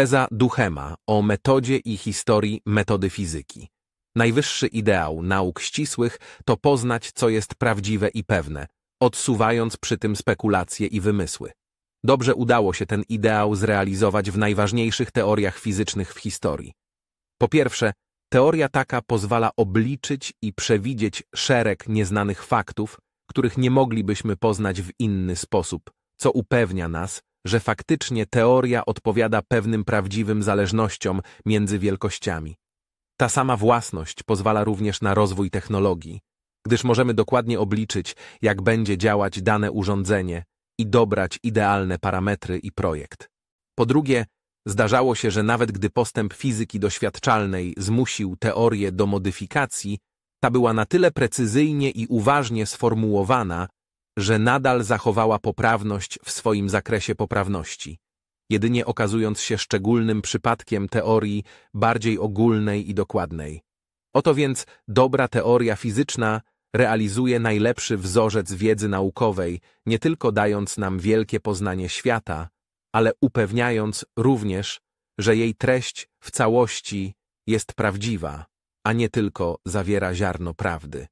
Teza Duchema o metodzie i historii metody fizyki. Najwyższy ideał nauk ścisłych to poznać, co jest prawdziwe i pewne, odsuwając przy tym spekulacje i wymysły. Dobrze udało się ten ideał zrealizować w najważniejszych teoriach fizycznych w historii. Po pierwsze, teoria taka pozwala obliczyć i przewidzieć szereg nieznanych faktów, których nie moglibyśmy poznać w inny sposób, co upewnia nas, że faktycznie teoria odpowiada pewnym prawdziwym zależnościom między wielkościami. Ta sama własność pozwala również na rozwój technologii, gdyż możemy dokładnie obliczyć, jak będzie działać dane urządzenie i dobrać idealne parametry i projekt. Po drugie, zdarzało się, że nawet gdy postęp fizyki doświadczalnej zmusił teorię do modyfikacji, ta była na tyle precyzyjnie i uważnie sformułowana, że nadal zachowała poprawność w swoim zakresie poprawności, jedynie okazując się szczególnym przypadkiem teorii bardziej ogólnej i dokładnej. Oto więc dobra teoria fizyczna realizuje najlepszy wzorzec wiedzy naukowej, nie tylko dając nam wielkie poznanie świata, ale upewniając również, że jej treść w całości jest prawdziwa, a nie tylko zawiera ziarno prawdy.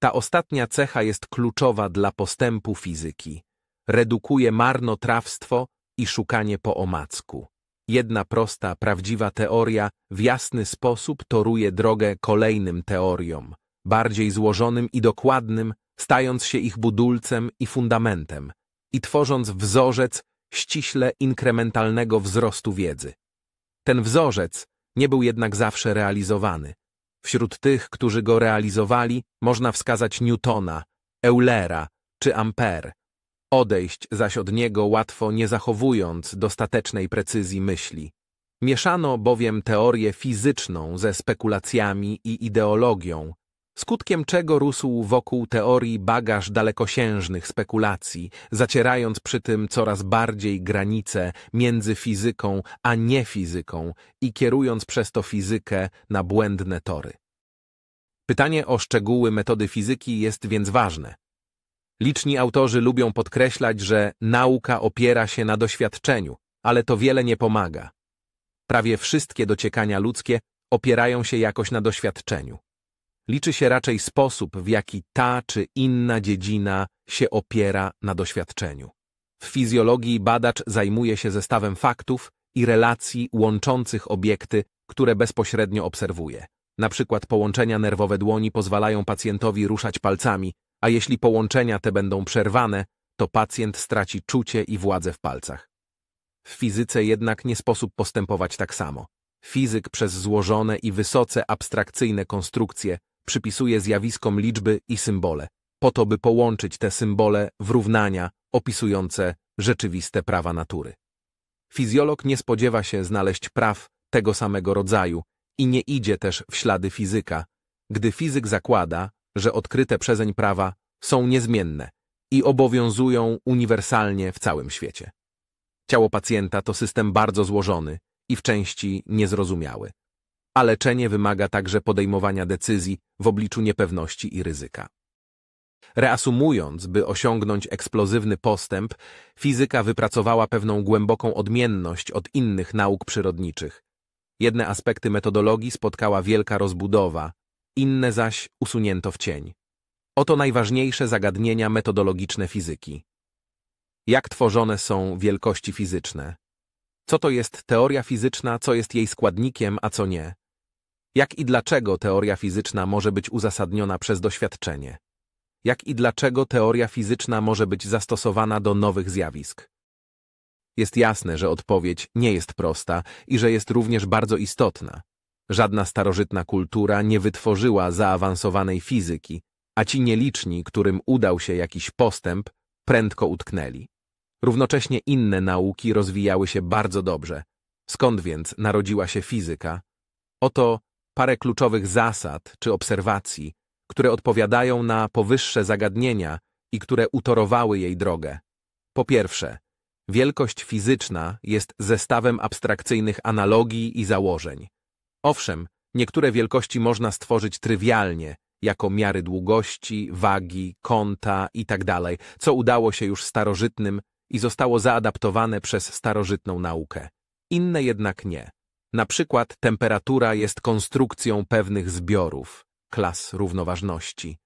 Ta ostatnia cecha jest kluczowa dla postępu fizyki. Redukuje marnotrawstwo i szukanie po omacku. Jedna prosta, prawdziwa teoria w jasny sposób toruje drogę kolejnym teoriom, bardziej złożonym i dokładnym, stając się ich budulcem i fundamentem i tworząc wzorzec ściśle inkrementalnego wzrostu wiedzy. Ten wzorzec nie był jednak zawsze realizowany. Wśród tych, którzy go realizowali, można wskazać Newtona, Eulera czy Ampere. Odejść zaś od niego łatwo nie zachowując dostatecznej precyzji myśli. Mieszano bowiem teorię fizyczną ze spekulacjami i ideologią, skutkiem czego rósł wokół teorii bagaż dalekosiężnych spekulacji, zacierając przy tym coraz bardziej granice między fizyką a niefizyką i kierując przez to fizykę na błędne tory. Pytanie o szczegóły metody fizyki jest więc ważne. Liczni autorzy lubią podkreślać, że nauka opiera się na doświadczeniu, ale to wiele nie pomaga. Prawie wszystkie dociekania ludzkie opierają się jakoś na doświadczeniu. Liczy się raczej sposób, w jaki ta czy inna dziedzina się opiera na doświadczeniu. W fizjologii badacz zajmuje się zestawem faktów i relacji łączących obiekty, które bezpośrednio obserwuje. Na przykład połączenia nerwowe dłoni pozwalają pacjentowi ruszać palcami, a jeśli połączenia te będą przerwane, to pacjent straci czucie i władzę w palcach. W fizyce jednak nie sposób postępować tak samo. Fizyk przez złożone i wysoce abstrakcyjne konstrukcje przypisuje zjawiskom liczby i symbole, po to by połączyć te symbole w równania opisujące rzeczywiste prawa natury. Fizjolog nie spodziewa się znaleźć praw tego samego rodzaju i nie idzie też w ślady fizyka, gdy fizyk zakłada, że odkryte przezeń prawa są niezmienne i obowiązują uniwersalnie w całym świecie. Ciało pacjenta to system bardzo złożony i w części niezrozumiały a leczenie wymaga także podejmowania decyzji w obliczu niepewności i ryzyka. Reasumując, by osiągnąć eksplozywny postęp, fizyka wypracowała pewną głęboką odmienność od innych nauk przyrodniczych. Jedne aspekty metodologii spotkała wielka rozbudowa, inne zaś usunięto w cień. Oto najważniejsze zagadnienia metodologiczne fizyki. Jak tworzone są wielkości fizyczne? Co to jest teoria fizyczna, co jest jej składnikiem, a co nie? Jak i dlaczego teoria fizyczna może być uzasadniona przez doświadczenie? Jak i dlaczego teoria fizyczna może być zastosowana do nowych zjawisk? Jest jasne, że odpowiedź nie jest prosta i że jest również bardzo istotna. Żadna starożytna kultura nie wytworzyła zaawansowanej fizyki, a ci nieliczni, którym udał się jakiś postęp, prędko utknęli. Równocześnie inne nauki rozwijały się bardzo dobrze. Skąd więc narodziła się fizyka? Oto parę kluczowych zasad czy obserwacji, które odpowiadają na powyższe zagadnienia i które utorowały jej drogę. Po pierwsze, wielkość fizyczna jest zestawem abstrakcyjnych analogii i założeń. Owszem, niektóre wielkości można stworzyć trywialnie, jako miary długości, wagi, kąta itd., tak co udało się już starożytnym i zostało zaadaptowane przez starożytną naukę. Inne jednak nie. Na przykład temperatura jest konstrukcją pewnych zbiorów, klas równoważności.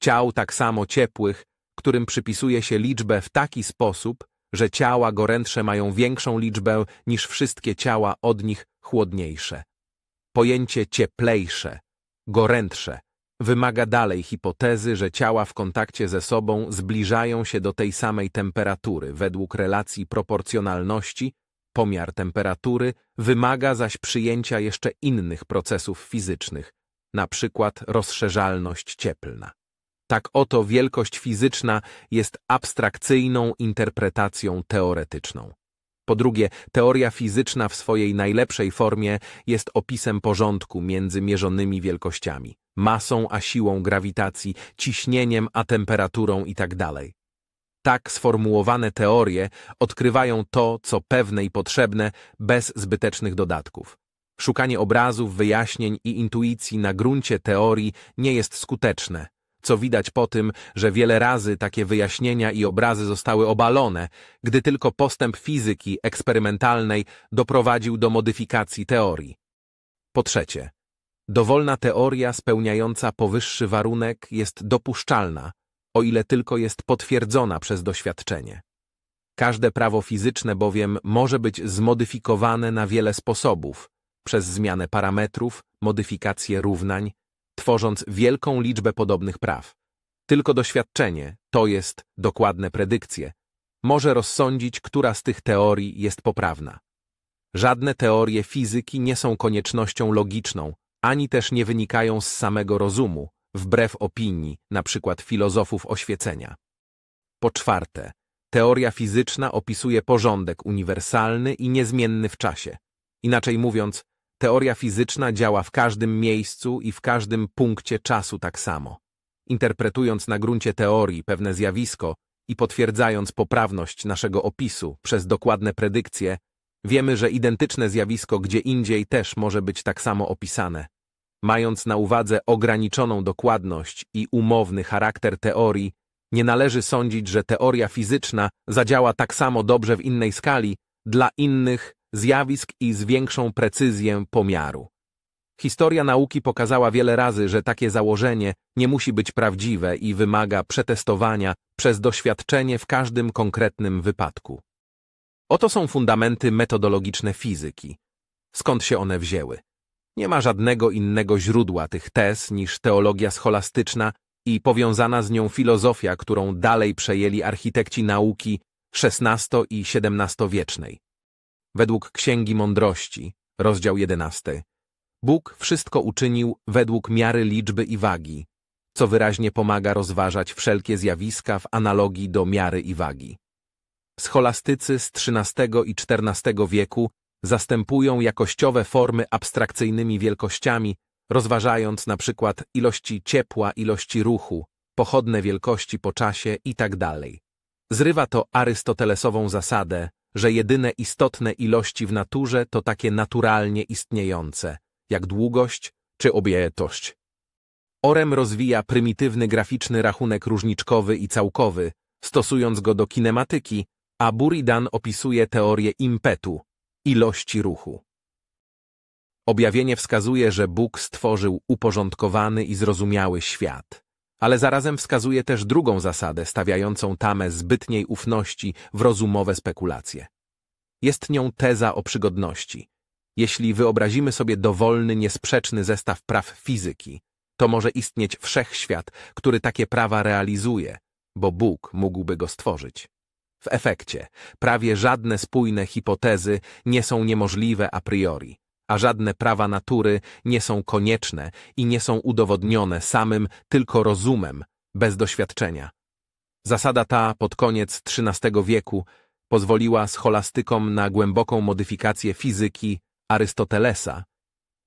Ciał tak samo ciepłych, którym przypisuje się liczbę w taki sposób, że ciała gorętsze mają większą liczbę niż wszystkie ciała od nich chłodniejsze. Pojęcie cieplejsze, gorętsze Wymaga dalej hipotezy, że ciała w kontakcie ze sobą zbliżają się do tej samej temperatury według relacji proporcjonalności, pomiar temperatury wymaga zaś przyjęcia jeszcze innych procesów fizycznych, na przykład rozszerzalność cieplna. Tak oto wielkość fizyczna jest abstrakcyjną interpretacją teoretyczną. Po drugie, teoria fizyczna w swojej najlepszej formie jest opisem porządku między mierzonymi wielkościami, masą a siłą grawitacji, ciśnieniem a temperaturą itd. Tak, tak sformułowane teorie odkrywają to, co pewne i potrzebne, bez zbytecznych dodatków. Szukanie obrazów, wyjaśnień i intuicji na gruncie teorii nie jest skuteczne, co widać po tym, że wiele razy takie wyjaśnienia i obrazy zostały obalone, gdy tylko postęp fizyki eksperymentalnej doprowadził do modyfikacji teorii. Po trzecie, dowolna teoria spełniająca powyższy warunek jest dopuszczalna, o ile tylko jest potwierdzona przez doświadczenie. Każde prawo fizyczne bowiem może być zmodyfikowane na wiele sposobów, przez zmianę parametrów, modyfikację równań, tworząc wielką liczbę podobnych praw. Tylko doświadczenie, to jest dokładne predykcje, może rozsądzić, która z tych teorii jest poprawna. Żadne teorie fizyki nie są koniecznością logiczną, ani też nie wynikają z samego rozumu, wbrew opinii, np. filozofów oświecenia. Po czwarte, teoria fizyczna opisuje porządek uniwersalny i niezmienny w czasie. Inaczej mówiąc, Teoria fizyczna działa w każdym miejscu i w każdym punkcie czasu tak samo. Interpretując na gruncie teorii pewne zjawisko i potwierdzając poprawność naszego opisu przez dokładne predykcje, wiemy, że identyczne zjawisko gdzie indziej też może być tak samo opisane. Mając na uwadze ograniczoną dokładność i umowny charakter teorii, nie należy sądzić, że teoria fizyczna zadziała tak samo dobrze w innej skali dla innych zjawisk i z większą precyzję pomiaru. Historia nauki pokazała wiele razy, że takie założenie nie musi być prawdziwe i wymaga przetestowania przez doświadczenie w każdym konkretnym wypadku. Oto są fundamenty metodologiczne fizyki. Skąd się one wzięły? Nie ma żadnego innego źródła tych tez niż teologia scholastyczna i powiązana z nią filozofia, którą dalej przejęli architekci nauki XVI i XVII wiecznej według Księgi Mądrości, rozdział 11. Bóg wszystko uczynił według miary liczby i wagi, co wyraźnie pomaga rozważać wszelkie zjawiska w analogii do miary i wagi. Scholastycy z XIII i XIV wieku zastępują jakościowe formy abstrakcyjnymi wielkościami, rozważając na przykład ilości ciepła, ilości ruchu, pochodne wielkości po czasie itd. Tak Zrywa to arystotelesową zasadę że jedyne istotne ilości w naturze to takie naturalnie istniejące, jak długość czy objętość. Orem rozwija prymitywny graficzny rachunek różniczkowy i całkowy, stosując go do kinematyki, a Buridan opisuje teorię impetu, ilości ruchu. Objawienie wskazuje, że Bóg stworzył uporządkowany i zrozumiały świat ale zarazem wskazuje też drugą zasadę stawiającą tamę zbytniej ufności w rozumowe spekulacje. Jest nią teza o przygodności. Jeśli wyobrazimy sobie dowolny, niesprzeczny zestaw praw fizyki, to może istnieć wszechświat, który takie prawa realizuje, bo Bóg mógłby go stworzyć. W efekcie prawie żadne spójne hipotezy nie są niemożliwe a priori a żadne prawa natury nie są konieczne i nie są udowodnione samym tylko rozumem, bez doświadczenia. Zasada ta pod koniec XIII wieku pozwoliła scholastykom na głęboką modyfikację fizyki Arystotelesa,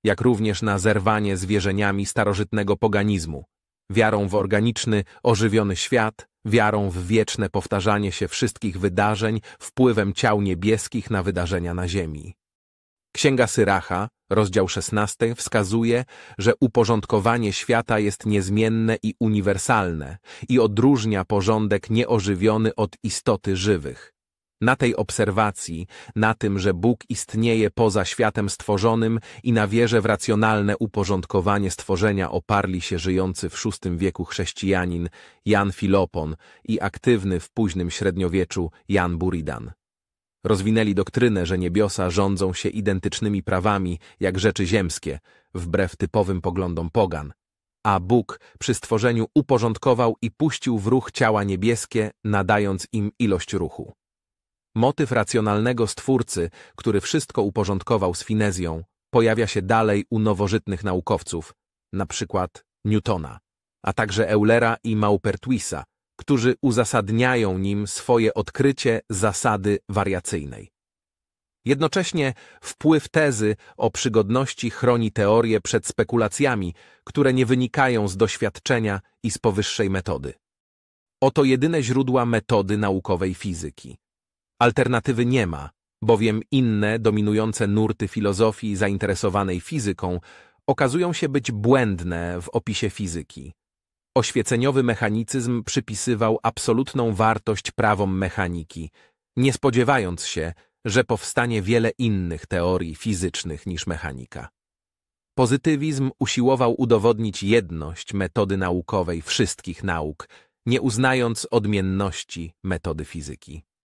jak również na zerwanie z wierzeniami starożytnego poganizmu, wiarą w organiczny, ożywiony świat, wiarą w wieczne powtarzanie się wszystkich wydarzeń wpływem ciał niebieskich na wydarzenia na Ziemi. Księga Syracha, rozdział 16, wskazuje, że uporządkowanie świata jest niezmienne i uniwersalne i odróżnia porządek nieożywiony od istoty żywych. Na tej obserwacji, na tym, że Bóg istnieje poza światem stworzonym i na wierze w racjonalne uporządkowanie stworzenia oparli się żyjący w VI wieku chrześcijanin Jan Filopon i aktywny w późnym średniowieczu Jan Buridan. Rozwinęli doktrynę, że niebiosa rządzą się identycznymi prawami jak rzeczy ziemskie, wbrew typowym poglądom pogan, a Bóg przy stworzeniu uporządkował i puścił w ruch ciała niebieskie, nadając im ilość ruchu. Motyw racjonalnego stwórcy, który wszystko uporządkował z finezją, pojawia się dalej u nowożytnych naukowców, na przykład Newtona, a także Eulera i Maupertuisa, którzy uzasadniają nim swoje odkrycie zasady wariacyjnej. Jednocześnie wpływ tezy o przygodności chroni teorię przed spekulacjami, które nie wynikają z doświadczenia i z powyższej metody. Oto jedyne źródła metody naukowej fizyki. Alternatywy nie ma, bowiem inne, dominujące nurty filozofii zainteresowanej fizyką okazują się być błędne w opisie fizyki. Oświeceniowy mechanicyzm przypisywał absolutną wartość prawom mechaniki, nie spodziewając się, że powstanie wiele innych teorii fizycznych niż mechanika. Pozytywizm usiłował udowodnić jedność metody naukowej wszystkich nauk, nie uznając odmienności metody fizyki.